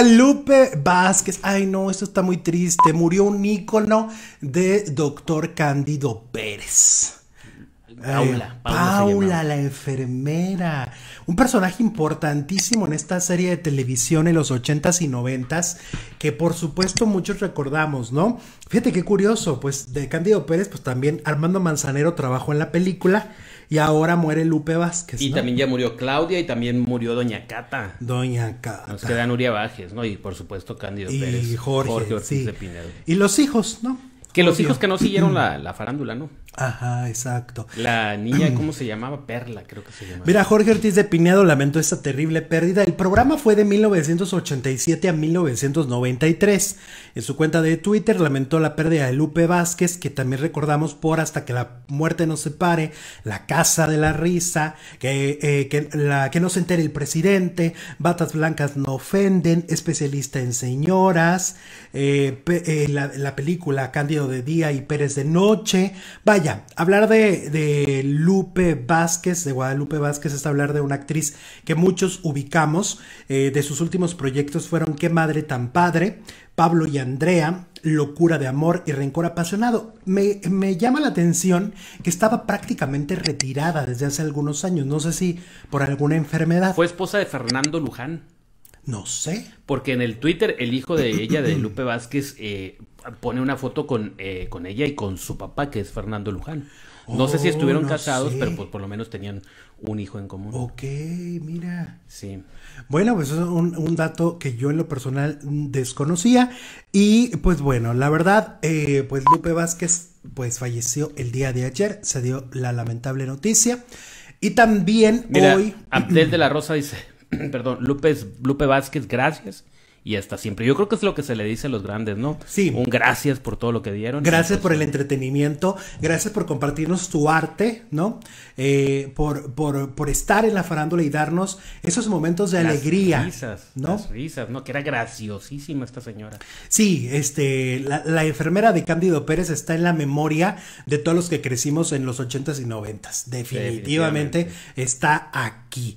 Lupe Vázquez, ay no, esto está muy triste. Murió un ícono de doctor Cándido Pérez. Paula, Paula, la enfermera. Un personaje importantísimo en esta serie de televisión en los 80s y noventas, que por supuesto muchos recordamos, ¿no? Fíjate qué curioso, pues de Cándido Pérez, pues también Armando Manzanero trabajó en la película y ahora muere Lupe Vázquez. Y también ya murió Claudia y también murió Doña Cata. Doña Cata. Nos quedan Nuria Bajes, ¿no? Y por supuesto Cándido Pérez. Y Jorge, Y los hijos, ¿no? Que los hijos que no siguieron la, farándula, ¿no? Ajá, exacto. La niña, ¿cómo se llamaba? Perla, creo que se llamaba. Mira, Jorge Ortiz de Pinedo lamentó esta terrible pérdida. El programa fue de 1987 a 1993. En su cuenta de Twitter lamentó la pérdida de Lupe Vázquez, que también recordamos por Hasta que la muerte nos separe, La Casa de la Risa, que, eh, la, que no se entere el presidente, Batas Blancas no ofenden, especialista en señoras, eh, eh, la, la película Cándido de día y Pérez de noche. Vaya, hablar de, Lupe Vázquez, de Guadalupe Vázquez, es hablar de una actriz que muchos ubicamos. Eh, de sus últimos proyectos fueron Qué Madre tan Padre, Pablo y Andrea, Locura de Amor y Rencor Apasionado. Me, me, llama la atención que estaba prácticamente retirada desde hace algunos años, no sé si por alguna enfermedad. Fue esposa de Fernando Luján. No sé. Porque en el Twitter el hijo de ella, de Lupe Vázquez, eh, pone una foto con, eh, con ella y con su papá, que es Fernando Luján. No sé si oh, estuvieron casados, pero pues por lo menos tenían un hijo en común. Ok, mira. Sí. Bueno, pues es un, dato que yo en lo personal desconocía. Y pues bueno, la verdad, eh, pues Lupe Vázquez pues falleció el día de ayer, se dio la lamentable noticia. Y también hoy... Abdel de la Rosa dice, perdón, Lupe, Lupe Vázquez, gracias y hasta siempre. Yo creo que es lo que se le dice a los grandes, ¿no? Sí. Un gracias por todo lo que dieron. Gracias pues por el entretenimiento, gracias por compartirnos tu arte, ¿no? Eh, por, por, por, estar en la farándula y darnos esos momentos de alegría. Risas, ¿no? Las risas, ¿no? Que era graciosísima esta señora. Sí, este, la, enfermera de Cándido Pérez está en la memoria de todos los que crecimos en los ochentas y noventas Definitivamente. está aquí.